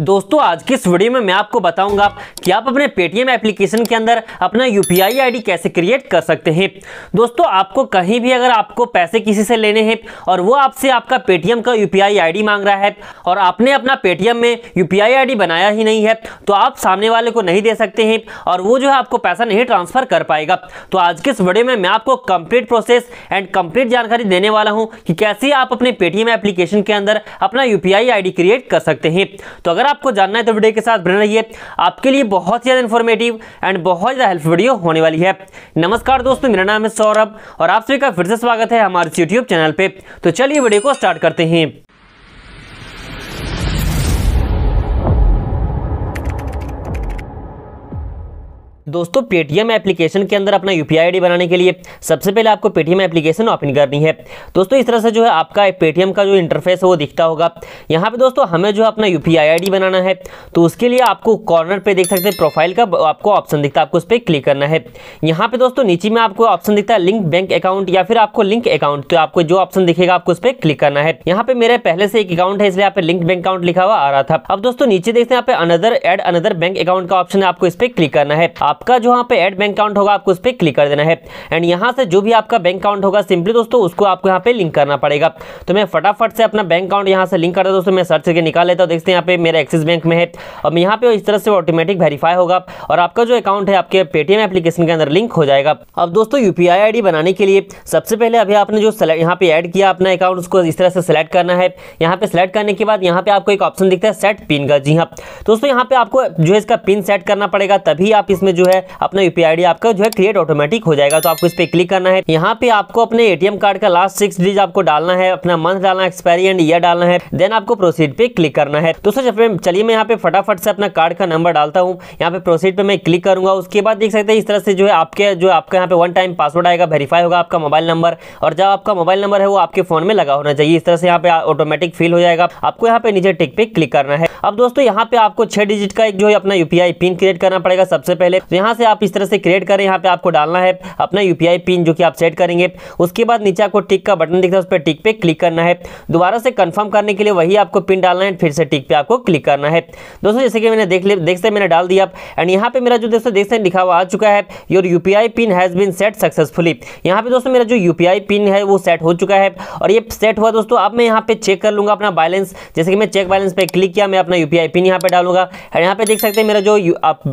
दोस्तों आज की इस वीडियो में मैं आपको बताऊंगा कि आप अपने पेटीएम एप्लीकेशन के अंदर अपना यूपीआई आईडी कैसे क्रिएट कर सकते हैं दोस्तों आपको कहीं भी अगर आपको पैसे किसी से लेने हैं और वो आपसे आपका पेटीएम का यूपीआई आईडी मांग रहा है और आपने अपना पेटीएम में यूपीआई आईडी बनाया ही नहीं है तो आप सामने वाले को नहीं दे सकते हैं और वो जो है आपको पैसा नहीं ट्रांसफर कर पाएगा तो आज के इस वीडियो में मैं आपको कंप्लीट प्रोसेस एंड कंप्लीट जानकारी देने वाला हूँ कि कैसे आप अपने पेटीएम एप्लीकेशन के अंदर अपना यू आई क्रिएट कर सकते हैं तो अगर अगर आपको जानना है तो वीडियो के साथ बने रहिए आपके लिए बहुत ज़्यादा इन्फॉर्मेटिव एंड बहुत ज़्यादा हेल्पफुल वीडियो होने वाली है नमस्कार दोस्तों मेरा नाम है सौरभ और आप सभी का फिर से स्वागत है हमारे यूट्यूब चैनल पर तो चलिए वीडियो को स्टार्ट करते हैं दोस्तों पेटीएम एप्लीकेशन के अंदर अपना यू पी बनाने के लिए सबसे पहले आपको पेटीएम एप्लीकेशन ओपन करनी है दोस्तों इस तरह से जो है आपका पेटीएम का जो इंटरफेस है वो दिखता होगा यहाँ पे दोस्तों हमें जो अपना यू पी बनाना है तो उसके लिए आपको कॉर्नर पे देख सकते हैं प्रोफाइल का आपको ऑप्शन दिखता है आपको उस पर क्लिक करना है यहाँ पे दोस्तों नीचे में आपको ऑप्शन दिखता है लिंक बैंक अकाउंट या फिर आपको लिंक अकाउंट तो आपको जो ऑप्शन दिखेगा आपको उस पर क्लिक करना है यहाँ पे मेरे पहले से एक अकाउंट है इसलिए आप लिंक बैंक अकाउंट लिखा हुआ आ रहा था अब दोस्तों नीचे देखते हैं यहाँ पे another add another bank account का ऑप्शन है आपको इस पर क्लिक करना है आपका जो यहाँ पे एड बैंक अकाउंट होगा आपको उस पर क्लिक कर देना है एंड यहाँ से जो भी आपका बैंक अकाउंट होगा सिंपली दोस्तों उसको आपको यहाँ पे लिंक करना पड़ेगा तो मैं फटाफट से अपना बैंक अकाउंट यहाँ से लिंक करता दोस्तों मैं सर्च करके निकाल लेता हूँ देखते हैं यहाँ पे मेरा एक्सिस बैंक में है और यहाँ पे इस तरह से ऑटोमेटिक वेरीफाई होगा और आपका जो अकाउंट है आपके पेटीएम एप्लीकेशन के अंदर लिंक हो जाएगा अब दोस्तों यू पी बनाने के लिए सबसे पहले अभी आपने जो यहाँ पे ऐड किया अपना अकाउंट उसको इस तरह से सिलेक्ट करना है यहाँ पे सिलेक्ट करने के बाद यहाँ पे आपको एक ऑप्शन दिखता है सेट पिन का जी हाँ दोस्तों यहाँ पे आपको जो है इसका पिन सेट करना पड़ेगा तभी आप इसमें जो जो है अपना यूपीआई आपका जो है क्रिएट ऑटोमेटिक हो जाएगा तो आपको इस पर क्लिक करना है यहाँ पे आपको अपने एटीएम कार्ड का लास्ट सिक्स डिजिट आपको डालना है अपना मंथ डालना एक्सपायरी एंड ईयर डालना है देन आपको प्रोसीड पे क्लिक करना है तो सर चलिए मैं यहाँ पे फटाफट से अपना कार्ड का नंबर डालता हूँ यहाँ पे प्रोसीड पे मैं क्लिक करूंगा उसके बाद देख सकते हैं इस तरह से जो है आपके जो आपका यहाँ पे वन टाइम पासवर्ड आएगा वेरीफाई होगा आपका मोबाइल नंबर और जब आपका मोबाइल नंबर है वो आपके फोन में लगा होना चाहिए इस तरह से यहाँ पे ऑटोमेटिक फिल हो जाएगा आपको यहाँ पे नीचे टिक पे क्लिक करना है अब दोस्तों यहाँ पे आपको छह डिजिट का एक जो है अपना यूपीआई पिन क्रिएट करना पड़ेगा सबसे पहले तो यहाँ से आप इस तरह से क्रिएट करें यहाँ पे आपको डालना है अपना यू पिन जो कि आप सेट करेंगे उसके बाद नीचे आपको टिक का बटन दिखता है उस पर टिक पे क्लिक करना है दोबारा से कन्फर्म करने के लिए वही आपको पिन डालना है फिर से टिक पे आपको क्लिक करना है दोस्तों जैसे कि मैंने देख ले देखते मैंने डाल दिया एंड यहाँ पे मेरा जो दोस्तों देखते लिखा हुआ आ चुका है your U PIN has been set successfully यहाँ पे दोस्तों मेरा जो यू पिन है वो सेट हो चुका है और ये सेट हुआ दोस्तों अब मैं यहाँ पे चेक कर लूँगा अपना बैलेंस जैसे कि मैं चेक बैलेंस पे क्लिक किया मैं अपना यू पिन यहाँ पे डालूंगा एंड यहाँ पे देख सकते हैं मेरा जो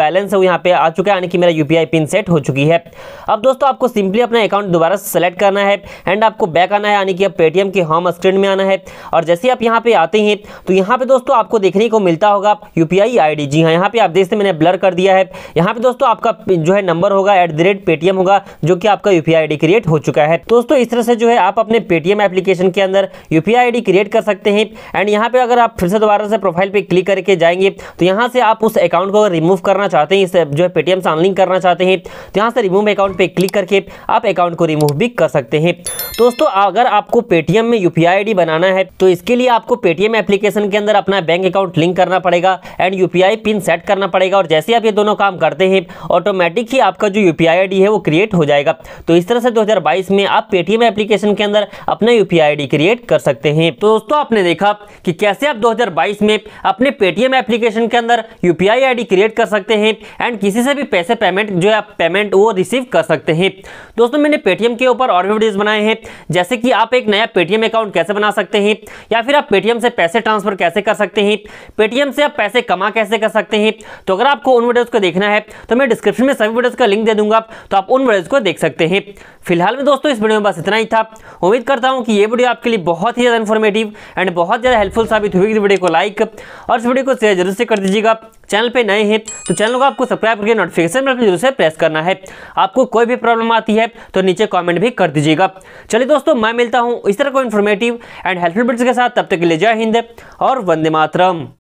बैलेंस है वो यहाँ पे आ चुका है यानी कि मेरा यूपीआई पिन सेट हो चुकी है अब दोस्तों आपको सिंपली अपना अकाउंट दोबारा सेलेक्ट करना है एंड आपको बैक आना है यानी कि अब पेटीएम के होम स्क्रीन में आना है और जैसे आप यहाँ पे आते हैं तो यहाँ पे दोस्तों आपको देखने को मिलता होगा यू पी जी हाँ यहाँ पे आप देखते मैंने ब्लर कर दिया है यहाँ पे दोस्तों आपका जो है नंबर होगा एट होगा जो कि आपका यू पी क्रिएट हो चुका है दोस्तों इस तरह से जो है आप अपने पेटीएम एप्लीकेशन के अंदर यू पी क्रिएट कर सकते हैं एंड यहाँ पे अगर आप फिर से दोबारा से प्रोफाइल पे क्लिक करके जाएंगे तो यहाँ से आप उस अकाउंट को रिमूव करना चाहते हैं इस जो है पेटीएम से अनलिंक करना चाहते हैं तो यहाँ से रिमूव अकाउंट पे क्लिक करके आप अकाउंट को रिमूव भी कर सकते हैं दोस्तों अगर आपको पेटीएम में यू पी बनाना है तो इसके लिए आपको पेटीएम एप्लीकेशन के अंदर अपना बैंक अकाउंट लिंक करना पड़ेगा एंड यू पिन सेट करना पड़ेगा और जैसे आप ये दोनों काम करते हैं ऑटोमेटिक ही आपका जो यू पी है वो क्रिएट हो जाएगा तो इस तरह से 2022 में आप पेटीएम एप्लीकेशन के अंदर अपना यू पी क्रिएट कर सकते हैं तो दोस्तों आपने देखा कि कैसे आप दो में अपने पेटीएम एप्लीकेशन के अंदर यू पी क्रिएट कर सकते हैं एंड किसी से भी पैसे पेमेंट जो है पेमेंट वो रिसीव कर सकते हैं दोस्तों मैंने पेटीएम के ऊपर और भी वीडियोज़ बनाए हैं जैसे कि आप एक नया पेटीएम अकाउंट कैसे बना सकते हैं या फिर आप पेटीएम से पैसे ट्रांसफर कैसे कर सकते हैं पेटीएम से आप पैसे कमा कैसे कर सकते हैं तो अगर आपको उन वीडियोज़ को देखना है तो मैं डिस्क्रिप्शन में सभी वीडियोज़ का लिंक दे दूंगा तो आप उन वीडियोज़ को देख सकते हैं फिलहाल में दोस्तों इस वीडियो में बस इतना ही था उम्मीद करता हूँ कि ये वीडियो आपके लिए बहुत ही ज़्यादा इन्फॉर्मेटिव एंड बहुत ज़्यादा हेल्पफुल साबित हुई वीडियो को लाइक और इस वीडियो को शेयर जरूर से कर दीजिएगा चैनल पे नए हैं तो चैनल को आपको सब्सक्राइब करके नोटिफिकेशन बेल जरूर से प्रेस करना है आपको कोई भी प्रॉब्लम आती है तो नीचे कॉमेंट भी कर दीजिएगा चलिए दोस्तों मैं मिलता हूँ इस तरह को इन्फॉर्मेटिव एंड हेल्पफुल बिट्स के साथ तब तक के लिए जय हिंद और वंदे मातरम